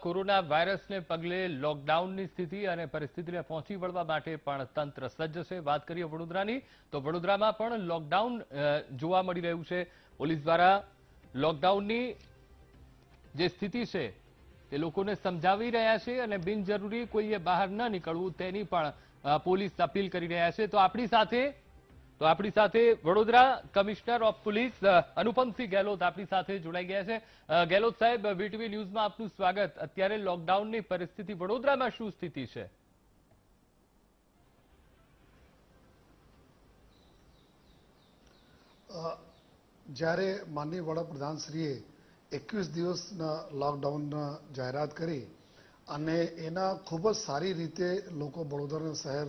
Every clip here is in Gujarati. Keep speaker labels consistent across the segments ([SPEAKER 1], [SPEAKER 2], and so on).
[SPEAKER 1] કોરોના વાયરસને પગલે લોકડાઉનની સ્થિતિ અને પરિસ્થિતિને પહોંચી વળવા માટે પણ તંત્ર સજ્જ છે વાત કરીએ વડોદરાની તો વડોદરામાં પણ લોકડાઉન જોવા મળી રહ્યું છે પોલીસ દ્વારા લોકડાઉનની જે સ્થિતિ છે તે લોકોને સમજાવી રહ્યા છે અને બિનજરૂરી કોઈએ બહાર ન નીકળવું તેની પણ પોલીસ અપીલ કરી રહ્યા છે તો આપણી સાથે તો આપણી સાથે Vadodara commissioner of police Anupamsinh Gehlot આપણી સાથે જોડાઈ ગયા છે ગેહલોત સાહેબ વીટીવી ન્યૂઝમાં આપનું સ્વાગત અત્યારે લોકડાઉનની પરિસ્થિતિ વડોદરામાં શું સ્થિતિ છે
[SPEAKER 2] જ્યારે માનનીય વડાપ્રધાનશ્રીએ એકવીસ દિવસના લોકડાઉન જાહેરાત કરી અને એના ખૂબ જ સારી રીતે લોકો વડોદરા શહેર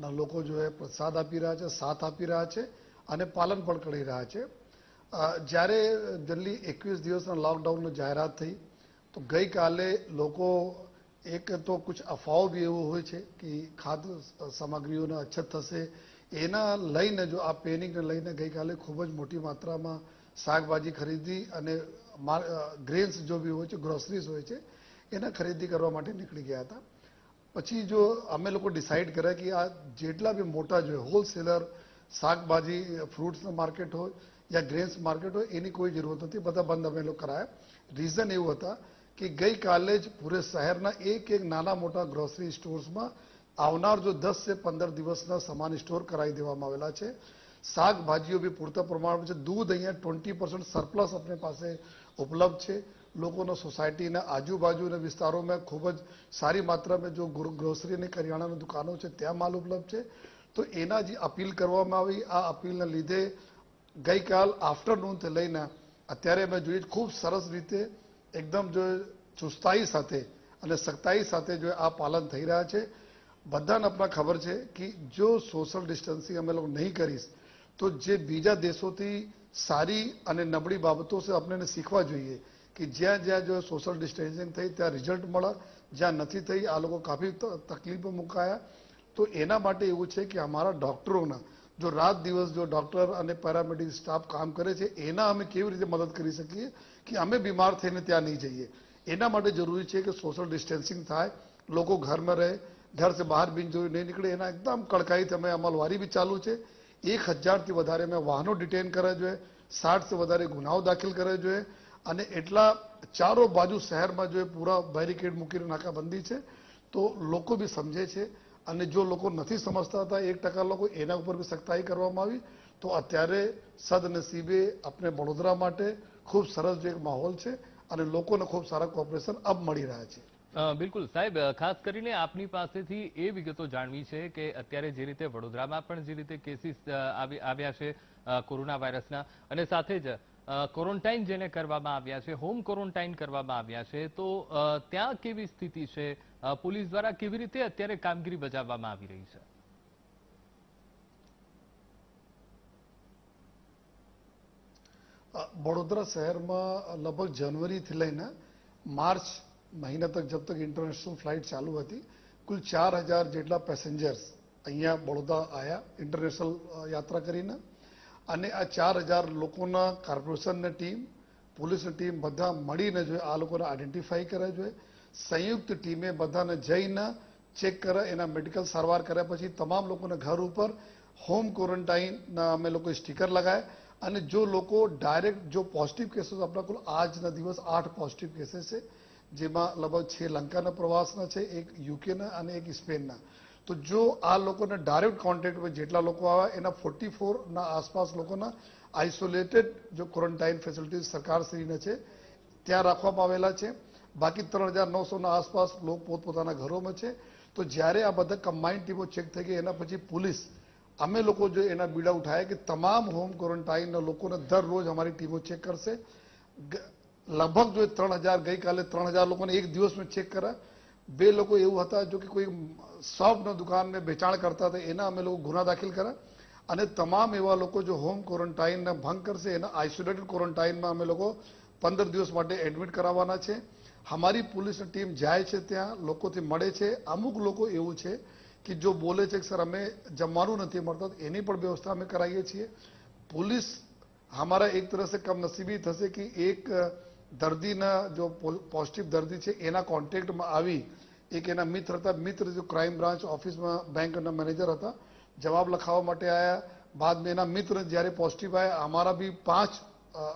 [SPEAKER 2] ના લોકો જો એ પ્રસાદ આપી રહ્યા છે સાથ આપી રહ્યા છે અને પાલન પણ કરી રહ્યા છે જ્યારે દિલ્હી એકવીસ દિવસના લોકડાઉનની જાહેરાત થઈ તો ગઈકાલે લોકો એક તો કુછ અફવાઓ બી એવો હોય છે કે ખાદ્ય સામગ્રીઓને અછત થશે એના લઈને જો આ પેનિંગને લઈને ગઈકાલે ખૂબ જ મોટી માત્રામાં શાકભાજી ખરીદી અને ગ્રેન્સ જો બી હોય છે ગ્રોસરીઝ હોય છે એના ખરીદી કરવા માટે નીકળી ગયા હતા પછી જો અમે લોકો ડિસાઇડ કર્યા કે આ જેટલા બી મોટા જો હોલસેલર શાકભાજી ફ્રૂટ્સનું માર્કેટ હોય યા ગ્રેન્સ માર્કેટ હોય એની કોઈ જરૂરત નથી બધા બંધ અમે લોકો કરાયા રીઝન એવું હતા કે ગઈકાલે જ પૂરે શહેરના એક એક નાના મોટા ગ્રોસરી સ્ટોર્સમાં આવનાર જો દસ થી પંદર દિવસના સમાન સ્ટોર કરાવી દેવામાં આવેલા છે શાકભાજીઓ બી પૂરતા પ્રમાણમાં છે દૂધ અહીંયા ટ્વેન્ટી સરપ્લસ આપણી પાસે ઉપલબ્ધ છે લોકોના સોસાયટીના આજુબાજુના વિસ્તારોમાં ખૂબ જ સારી માત્રામાં જો ગ્રોસરી અને કરિયાણાની દુકાનો છે ત્યાં માલ ઉપલબ્ધ છે તો એના જે અપીલ કરવામાં આવી આ અપીલના લીધે ગઈકાલ આફ્ટરનૂનથી લઈને અત્યારે અમે જોઈએ ખૂબ સરસ રીતે એકદમ જો ચુસ્તાઈ સાથે અને સખ્તાઈ સાથે જો આ પાલન થઈ રહ્યા છે બધાને આપણા ખબર છે કે જો સોશિયલ ડિસ્ટન્સિંગ અમે લોકો નહીં કરીશ તો જે બીજા દેશોથી સારી અને નબળી બાબતો છે આપણને શીખવા જોઈએ કે જ્યાં જ્યાં જો સોશિયલ ડિસ્ટન્સિંગ થઈ ત્યાં રિઝલ્ટ મળે જ્યાં નથી થઈ આ લોકો કાફી તકલીફ મુકાયા તો એના માટે એવું છે કે અમારા ડૉક્ટરોના જો રાત દિવસ જો ડૉક્ટર અને પેરામેડિક સ્ટાફ કામ કરે છે એના અમે કેવી રીતે મદદ કરી શકીએ કે અમે બીમાર થઈને ત્યાં નહીં જઈએ એના માટે જરૂરી છે કે સોશિયલ ડિસ્ટન્સિંગ થાય લોકો ઘરમાં રહે ઘરથી બહાર બિન જોઈ નહીં નીકળે એના એકદમ કડકાઈથી અમે અમલવારી બી ચાલુ છે એક હજારથી વધારે અમે વાહનો ડિટેન કરવા જોઈએ સાઠથી વધારે ગુનાઓ દાખલ કરવા જોઈએ અને એટલા ચારો બાજુ શહેરમાં જો એ પૂરા બેરિકેડ મૂકીને નાકાબંધી છે તો લોકો બી સમજે છે અને જો લોકો નથી સમજતા હતા એક ટકા લોકો એના ઉપર બી સખ્તાઈ કરવામાં આવી તો અત્યારે સદનસીબે આપણે વડોદરા માટે ખૂબ સરસ જે એક માહોલ છે અને લોકોને ખૂબ સારા કોપરેશન અબ મળી રહ્યા છે
[SPEAKER 1] બિલકુલ સાહેબ ખાસ કરીને આપની પાસેથી એ વિગતો જાણવી છે કે અત્યારે જે રીતે વડોદરામાં પણ જે રીતે કેસીસ આવ્યા છે કોરોના વાયરસના અને સાથે જ ક્વોરન્ટાઇન જેને કરવામાં આવ્યા છે હોમ ક્વોરન્ટાઇન કરવામાં આવ્યા છે તો ત્યાં કેવી સ્થિતિ છે પોલીસ દ્વારા કેવી રીતે અત્યારે કામગીરી બજાવવામાં આવી રહી છે
[SPEAKER 2] વડોદરા શહેરમાં લગભગ જનવરીથી લઈને માર્ચ મહિના તક જબ તક ઇન્ટરનેશનલ ફ્લાઇટ ચાલુ હતી કુલ ચાર હજાર જેટલા પેસેન્જર્સ અહીંયા વડોદરા આયા ઇન્ટરનેશનલ યાત્રા કરીને અને આ ચાર હજાર લોકોના કોર્પોરેશનની ટીમ પોલીસની ટીમ બધા મળીને જોઈએ આ લોકોને આઈડેન્ટિફાઈ કરે જોઈએ સંયુક્ત ટીમે બધાને જઈને ચેક કરે એના મેડિકલ સારવાર કર્યા પછી તમામ લોકોને ઘર ઉપર હોમ ક્વોરન્ટાઇનના અમે લોકો સ્ટીકર લગાવ્યા અને જો લોકો ડાયરેક્ટ જો પોઝિટિવ કેસીસ આપણા કુલ આજના દિવસ આઠ પોઝિટિવ કેસીસ છે જેમાં લગભગ છે લંકાના પ્રવાસના છે એક યુકેના અને એક સ્પેનના તો જો આ લોકોને ડાયરેક્ટ કોન્ટેક્ટમાં જેટલા લોકો આવે એના ફોર્ટી ફોરના આસપાસ લોકોના આઇસોલેટેડ જો ક્વોરન્ટાઇન ફેસિલિટીઝ સરકારશ્રીને છે ત્યાં રાખવામાં આવેલા છે બાકી ત્રણ હજાર નવસોના આસપાસ લોકો પોતપોતાના ઘરોમાં છે તો જ્યારે આ બધા કમ્બાઇન્ડ ટીમો ચેક થઈ ગઈ એના પછી પોલીસ અમે લોકો જો એના બીડા ઉઠાયા કે તમામ હોમ ક્વોરન્ટાઇનના લોકોને દરરોજ અમારી ટીમો ચેક કરશે લગભગ જો ત્રણ હજાર ગઈકાલે ત્રણ હજાર લોકોને એક દિવસમાં ચેક કર્યા બે લોકો એવું હતા જો કે કોઈ શોપના દુકાનને વેચાણ કરતા હતા એના અમે લોકો ગુના દાખલ કર્યા અને તમામ એવા લોકો જો હોમ ક્વોરન્ટાઇનને ભંગ કરશે એના આઇસોલેટેડ ક્વોરન્ટાઇનમાં અમે લોકો પંદર દિવસ માટે એડમિટ કરાવવાના છે અમારી પોલીસની ટીમ જાય છે ત્યાં લોકોથી મળે છે અમુક લોકો એવું છે કે જો બોલે છે કે સર અમે જમવાનું નથી મળતા એની પણ વ્યવસ્થા અમે કરાવીએ છીએ પોલીસ અમારા એક તરફ કમનસીબી થશે કે એક દર્દીના જો પોઝિટિવ દર્દી છે એના કોન્ટેક્ટમાં આવી એક એના મિત્ર હતા મિત્ર જો ક્રાઇમ બ્રાન્ચ ઓફિસમાં બેંકના મેનેજર હતા જવાબ લખાવવા માટે આવ્યા બાદમાં એના મિત્ર જ્યારે પોઝિટિવ આવ્યા અમારા બી પાંચ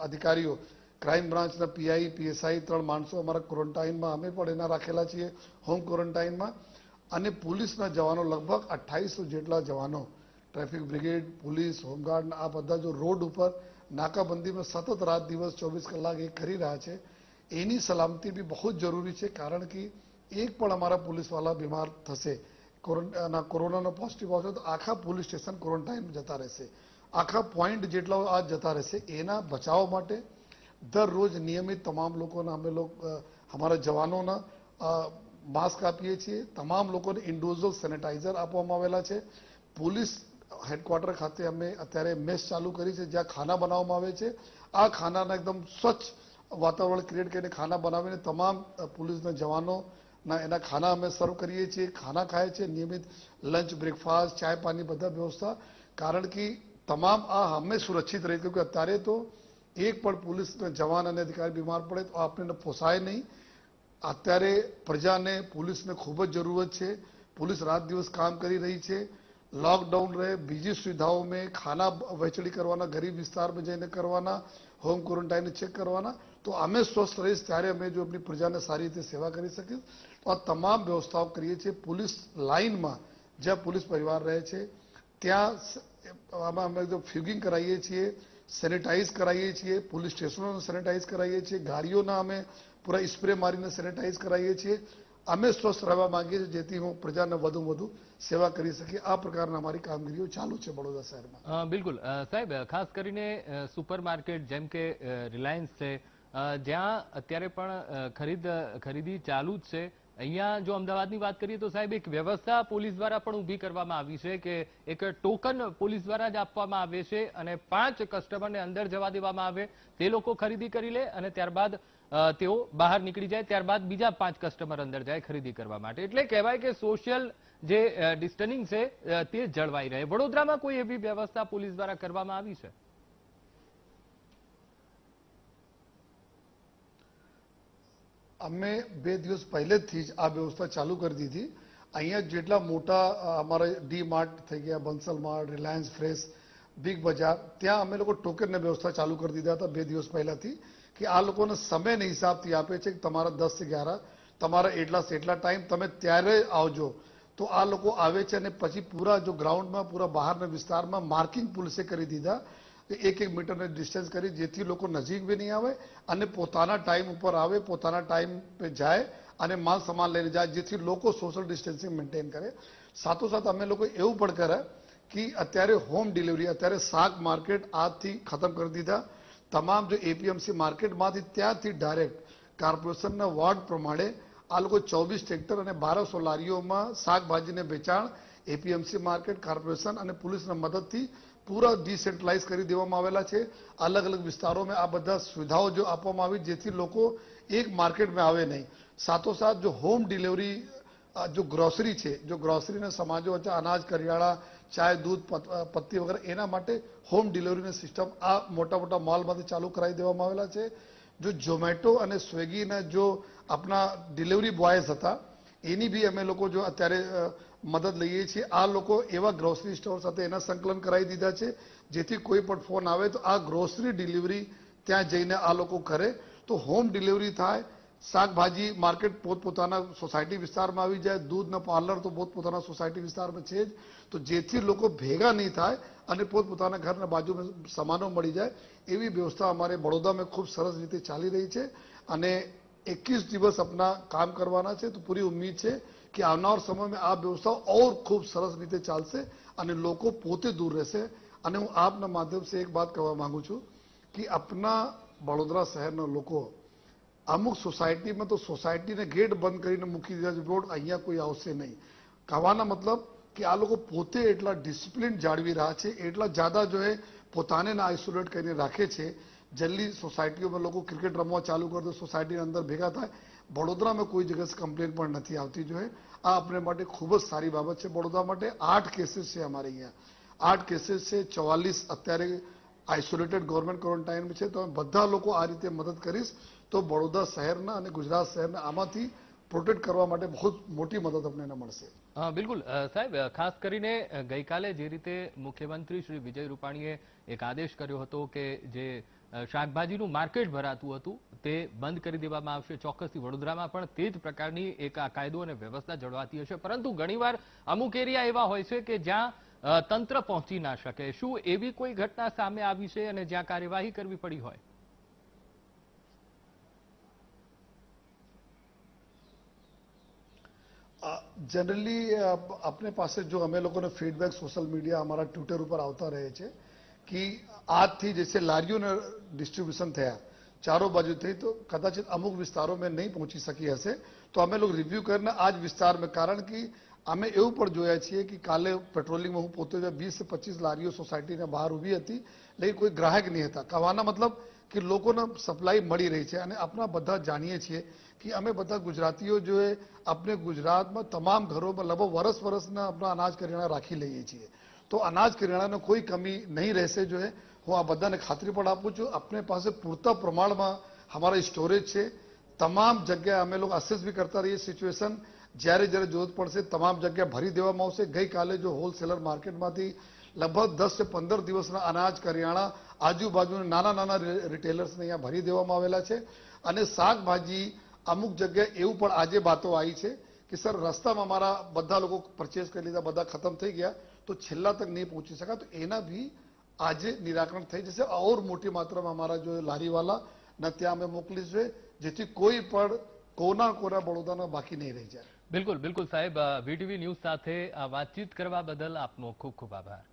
[SPEAKER 2] અધિકારીઓ ક્રાઇમ બ્રાન્ચના પીઆઈ પીએસઆઈ ત્રણ માણસો અમારા ક્વોરન્ટાઇનમાં અમે પણ એના રાખેલા છીએ હોમ ક્વોરન્ટાઇનમાં અને પોલીસના જવાનો લગભગ અઠ્ઠાવીસો જેટલા જવાનો ટ્રાફિક બ્રિગેડ પોલીસ હોમગાર્ડ આ બધા જો રોડ ઉપર નાકાબંધીમાં સતત રાત દિવસ ચોવીસ કલાક એ કરી રહ્યા છે એની સલામતી બી બહુ જ જરૂરી છે કારણ કે એક પણ અમારા પોલીસવાલા બીમાર થશે કોરોના કોરોનાનો પોઝિટિવ આવશે તો આખા પોલીસ સ્ટેશન ક્વોરન્ટાઇન જતા રહેશે આખા પોઈન્ટ જેટલા આ જતા રહેશે એના બચાવ માટે દરરોજ નિયમિત તમામ લોકોને અમે લોકો અમારા જવાનોના માસ્ક આપીએ છીએ તમામ લોકોને ઇન્ડિવિઝ્યુઅલ સેનેટાઇઝર આપવામાં આવેલા છે પોલીસ હેડક્વાર્ટર ખાતે અમે અત્યારે મેસ ચાલુ કરી છે જ્યાં ખાના બનાવવામાં આવે છે આ ખાનાના એકદમ સ્વચ્છ વાતાવરણ ક્રિએટ કરીને ખાના બનાવીને તમામ પોલીસના જવાનોના એના ખાના અમે સર્વ કરીએ છીએ ખાના ખાય છે નિયમિત લંચ બ્રેકફાસ્ટ ચાય પાણી બધા વ્યવસ્થા કારણ કે તમામ આ અમે સુરક્ષિત રહી ગયું કે અત્યારે તો એક પણ પોલીસના જવાન અને અધિકારી બીમાર પડે તો આપણને પોસાય નહીં અત્યારે પ્રજાને પોલીસને ખૂબ જ જરૂરત છે પોલીસ રાત દિવસ કામ કરી રહી છે લોકડાઉન રહે બીજી સુવિધાઓ મેં ખાના વહેંચણી કરવાના ગરીબ વિસ્તારમાં જઈને કરવાના હોમ ક્વોરન્ટાઇન ચેક કરવાના તો અમે સ્વસ્થ રહીશ ત્યારે અમે જો આપણી પ્રજાને સારી રીતે સેવા કરી શકીશ આ તમામ વ્યવસ્થાઓ કરીએ છીએ પોલીસ લાઇનમાં જ્યાં પોલીસ પરિવાર રહે છે ત્યાં અમે જો ફ્યુગિંગ કરાવીએ છીએ સેનિટાઇઝ કરાવીએ છીએ પોલીસ સ્ટેશનોને સેનિટાઇઝ કરાવીએ છીએ ગાડીઓના અમે પૂરા સ્પ્રે મારીને સેનિટાઇઝ કરાવીએ છીએ અમે સ્વસ્થ રહેવા માંગીએ છીએ જેથી હું પ્રજાને વધુ વધુ સેવા કરી શકીએ આ પ્રકારના અમારી કામગીરીઓ ચાલુ છે બડોદરા
[SPEAKER 1] શહેરમાં બિલકુલ સાહેબ ખાસ કરીને સુપર માર્કેટ જેમ કે રિલાયન્સ છે જ્યાં અત્યારે પણ ખરીદ ખરીદી ચાલુ જ છે અહીંયા જો અમદાવાદની વાત કરીએ તો સાહેબ એક વ્યવસ્થા પોલીસ દ્વારા પણ ઊભી કરવામાં આવી છે કે એક ટોકન પોલીસ દ્વારા જ આપવામાં આવે છે અને પાંચ કસ્ટમરને અંદર જવા દેવામાં આવે તે લોકો ખરીદી કરી લે અને ત્યારબાદ તેઓ બહાર નીકળી જાય ત્યારબાદ બીજા પાંચ કસ્ટમર અંદર જાય ખરીદી કરવા માટે એટલે કહેવાય કે સોશિયલ જે ડિસ્ટનિંગ છે તે જળવાઈ રહે વડોદરામાં કોઈ એવી વ્યવસ્થા પોલીસ દ્વારા કરવામાં આવી છે
[SPEAKER 2] અમે બે દિવસ પહેલેથી જ આ વ્યવસ્થા ચાલુ કરી દીધી અહીંયા જેટલા મોટા અમારા ડી માર્ટ થઈ ગયા Bansal Mart Reliance Fresh Big Bazaar ત્યાં અમે લોકો ટોકનની વ્યવસ્થા ચાલુ કરી દીધા હતા બે દિવસ પહેલાથી કે આ લોકોને સમયને હિસાબથી આપે છે કે તમારા દસ અગિયાર તમારા એટલા એટલા ટાઈમ તમે ત્યારે આવજો તો આ લોકો આવે છે અને પછી પૂરા જો ગ્રાઉન્ડમાં પૂરા બહારના વિસ્તારમાં માર્કિંગ પોલીસે કરી દીધા એક એક મીટરને ડિસ્ટન્સ કરી જેથી લોકો નજીક બી નહીં આવે અને પોતાના ટાઈમ ઉપર આવે પોતાના ટાઈમ પે જાય અને માલ સામાન લઈને જાય જેથી લોકો સોશિયલ ડિસ્ટન્સિંગ મેન્ટેન કરે સાથોસાથ અમે લોકો એવું પણ કરે કે અત્યારે હોમ ડિલિવરી અત્યારે શાક માર્કેટ આજથી ખતમ કરી દીધા તમામ જો એપીએમસી માર્કેટમાંથી ત્યાંથી ડાયરેક્ટ કોર્પોરેશનના વોર્ડ પ્રમાણે આ લોકો ચોવીસ ટ્રેક્ટર અને બારસો લારીઓમાં શાકભાજીને વેચાણ એપીએમસી માર્કેટ કોર્પોરેશન અને પોલીસના મદદથી પૂરા ડિસેન્ટ્રલાઇઝ કરી દેવામાં આવેલા છે અલગ અલગ વિસ્તારોમાં આ બધા સુવિધાઓ જો આપવામાં આવી જેથી લોકો એક માર્કેટમાં આવે નહીં સાથોસાથ જો હોમ ડિલિવરી જો ગ્રોસરી છે જો ગ્રોસરીના સમાજો વચ્ચે અનાજ કરિયાળા ચાય દૂધ પત્તી વગેરે એના માટે હોમ ડિલિવરીની સિસ્ટમ આ મોટા મોટા મોલમાંથી ચાલુ કરાવી દેવામાં આવેલા છે જો ઝોમેટો અને સ્વિગીના જો આપણા ડિલિવરી બોયઝ હતા એની બી અમે લોકો જો અત્યારે મદદ લઈએ છીએ આ લોકો એવા ગ્રોસરી સ્ટોર સાથે એના સંકલન કરાવી દીધા છે જેથી કોઈ પણ ફોન આવે તો આ ગ્રોસરી ડિલિવરી ત્યાં જઈને આ લોકો કરે તો હોમ ડિલિવરી થાય શાકભાજી માર્કેટ પોતપોતાના સોસાયટી વિસ્તારમાં આવી જાય દૂધના પાર્લર તો પોતપોતાના સોસાયટી વિસ્તારમાં છે જ તો જેથી લોકો ભેગા નહીં થાય અને પોતપોતાના ઘરના બાજુમાં સામાનો મળી જાય એવી વ્યવસ્થા અમારે બડોદામાં ખૂબ સરસ રીતે ચાલી રહી છે અને એકવીસ દિવસ આપના કામ કરવાના છે તો પૂરી ઉમ્મીદ છે કે આવનાર સમયમાં આ વ્યવસ્થા ઓર ખૂબ સરસ રીતે ચાલશે અને લોકો પોતે દૂર રહેશે અને હું આપના માધ્યમથી એક વાત કહેવા માગું છું કે આપના વડોદરા શહેરના લોકો અમુક સોસાયટીમાં તો સોસાયટીને ગેટ બંધ કરીને મૂકી દીધા છે બોર્ડ અહીંયા કોઈ આવશે નહીં કહેવાના મતલબ કે આ લોકો પોતે એટલા ડિસિપ્લિન જાળવી રહ્યા છે એટલા જ્યાદા એ પોતાને આઇસોલેટ કરીને રાખે છે જલ્દી સોસાયટીઓમાં લોકો ક્રિકેટ રમવા ચાલુ કરે સોસાયટીની અંદર ભેગા થાય વડોદરામાં કોઈ જગ્યાએ કમ્પ્લેન પણ નથી આવતી જોઈએ આ આપણે માટે ખૂબ જ સારી બાબત છે વડોદરા માટે આઠ કેસીસ છે અમારે અહીંયા આઠ કેસીસ છે ચવાલીસ અત્યારે આઇસોલેટેડ ગવર્મેન્ટ ક્વોરન્ટાઇનમાં છે તો બધા લોકો આ રીતે મદદ કરીશ તો બરોડા શહેરના અને ગુજરાત શહેરના આમાંથી પ્રોટેક્ટ કરવા માટે બહુ મોટી મદદ અમને મળશે
[SPEAKER 1] બિલકુલ સાહેબ ખાસ કરીને ગઈકાલે જે રીતે મુખ્યમંત્રી શ્રી વિજય રૂપાણીએ એક આદેશ કર્યો હતો કે જે શાકભાજીનું માર્કેટ ભરાતું હતું તે બંધ કરી દેવામાં આવશે ચોક્કસથી વડોદરામાં પણ તે જ પ્રકારની એક આ કાયદો અને વ્યવસ્થા જળવાતી હશે પરંતુ ઘણીવાર અમુક એરિયા એવા હોય છે કે જ્યાં તંત્ર પહોંચી ના શકે શું એવી કોઈ ઘટના સામે આવી છે અને જ્યાં કાર્યવાહી કરવી પડી હોય
[SPEAKER 2] જનરલી આપને પાસે જો અમે લોકોને ફીડબેક સોશિયલ મીડિયા અમારા ટ્વિટર ઉપર આવતા રહે છે કે આજથી જૈસે લારીઓને ડિસ્ટ્રીબ્યુશન થયા ચારો બાજુ થઈ તો કદાચિત અમુક વિસ્તારો મેં નહીં પહોંચી શકી હશે તો અમે લોકો રિવ્યૂ કરીને આ જ વિસ્તારમાં કારણ કે અમે એવું પણ જોયા છીએ કે કાલે પેટ્રોલિંગમાં હું પોતે વીસ પચીસ લારીઓ સોસાયટીના બહાર ઊભી હતી લેકિન કોઈ ગ્રાહક નહીં હતા કહેવાના મતલબ કે લોકોને સપ્લાય મળી રહી છે અને આપણે બધા જાણીએ છીએ કે અમે બધા ગુજરાતીઓ જો આપણે ગુજરાતમાં તમામ ઘરોમાં લગભગ વરસ વરસના આપણા અનાજ કરિયાણા રાખી લઈએ છીએ તો અનાજ કરિયાણાનો કોઈ કમી નહીં રહેશે જોએ હું આ બધાને ખાતરી પણ આપું છું આપણે પાસે પૂરતા પ્રમાણમાં અમારા સ્ટોરેજ છે તમામ જગ્યાએ અમે લોકો અસેસ બી કરતા રહીએ સિચ્યુએશન જ્યારે જ્યારે જરૂર પડશે તમામ જગ્યાએ ભરી દેવામાં આવશે ગઈકાલે જો હોલસેલર માર્કેટમાંથી લગભગ દસ થી પંદર દિવસના અનાજ કરિયાણા આજુબાજુના નાના નાના રિટેલર્સને અહીંયા ભરી દેવામાં આવેલા છે અને શાકભાજી અમુક જગ્યાએ એવું પણ આજે વાતો આવી છે કે સર રસ્તામાં મારા બધા લોકો પરચેસ કરી લીધા બધા ખતમ થઈ ગયા તો છેલ્લા તક નહીં પહોંચી શકા તો એના બી આજે નિરાકરણ થઈ જશે ઓર મોટી માત્રામાં અમારા જો લારીવાલા ને ત્યાં અમે મોકલીશું જેથી કોઈ પણ કોના કોના બળોદાના
[SPEAKER 1] બાકી નહીં રહી જાય બિલકુલ બિલકુલ સાહેબ વીટીવી ન્યૂઝ સાથે વાતચીત કરવા બદલ આપનો ખૂબ ખૂબ આભાર